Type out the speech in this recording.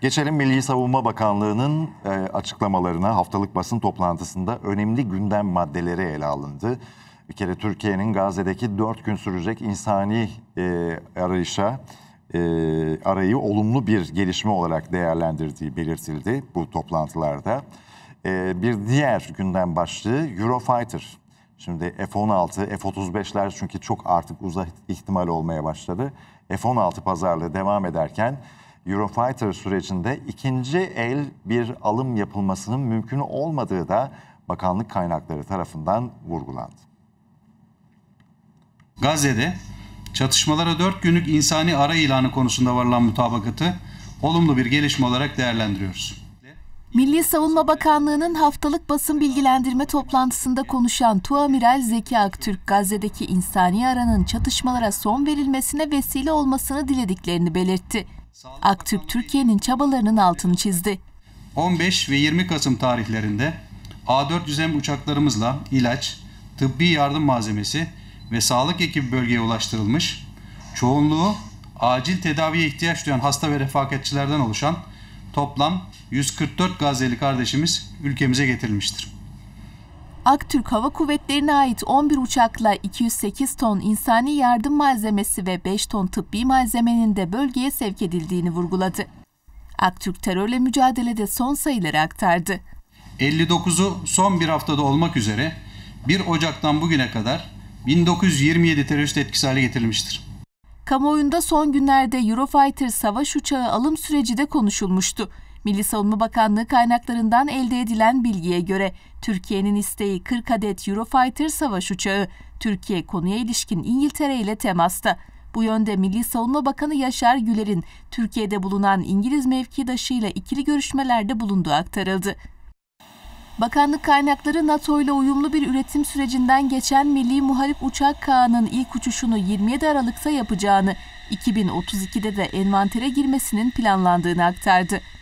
Geçelim Milli Savunma Bakanlığı'nın e, açıklamalarına. Haftalık basın toplantısında önemli gündem maddeleri ele alındı. Bir kere Türkiye'nin Gazze'deki 4 gün sürecek insani e, arayışa, e, arayı olumlu bir gelişme olarak değerlendirdiği belirtildi bu toplantılarda. E, bir diğer gündem başlığı Eurofighter. Şimdi F-16, F-35'ler çünkü çok artık uzak ihtimal olmaya başladı. F-16 pazarlığı devam ederken Eurofighter sürecinde ikinci el bir alım yapılmasının mümkün olmadığı da bakanlık kaynakları tarafından vurgulandı. Gazze'de çatışmalara 4 günlük insani ara ilanı konusunda varılan mutabakatı olumlu bir gelişme olarak değerlendiriyoruz. Milli Savunma Bakanlığı'nın haftalık basın bilgilendirme toplantısında konuşan Tuamiral Zeki Aktürk, Gazze'deki insani aranın çatışmalara son verilmesine vesile olmasını dilediklerini belirtti. Aktürk Türkiye'nin çabalarının altını çizdi. 15 ve 20 Kasım tarihlerinde A400M uçaklarımızla ilaç, tıbbi yardım malzemesi ve sağlık ekibi bölgeye ulaştırılmış, çoğunluğu acil tedaviye ihtiyaç duyan hasta ve refakatçilerden oluşan toplam 144 Gazze'li kardeşimiz ülkemize getirilmiştir. Aktürk Hava Kuvvetleri'ne ait 11 uçakla 208 ton insani yardım malzemesi ve 5 ton tıbbi malzemenin de bölgeye sevk edildiğini vurguladı. Aktürk terörle mücadelede son sayıları aktardı. 59'u son bir haftada olmak üzere 1 Ocak'tan bugüne kadar 1927 terörist etkisi hale getirilmiştir. Kamuoyunda son günlerde Eurofighter savaş uçağı alım süreci de konuşulmuştu. Milli Savunma Bakanlığı kaynaklarından elde edilen bilgiye göre Türkiye'nin isteği 40 adet Eurofighter savaş uçağı. Türkiye konuya ilişkin İngiltere ile temasta. Bu yönde Milli Savunma Bakanı Yaşar Güler'in Türkiye'de bulunan İngiliz mevkidaşıyla ikili görüşmelerde bulunduğu aktarıldı. Bakanlık kaynakları NATO ile uyumlu bir üretim sürecinden geçen Milli Muharip Uçak Kağı'nın ilk uçuşunu 27 Aralık'ta yapacağını, 2032'de de envantere girmesinin planlandığını aktardı.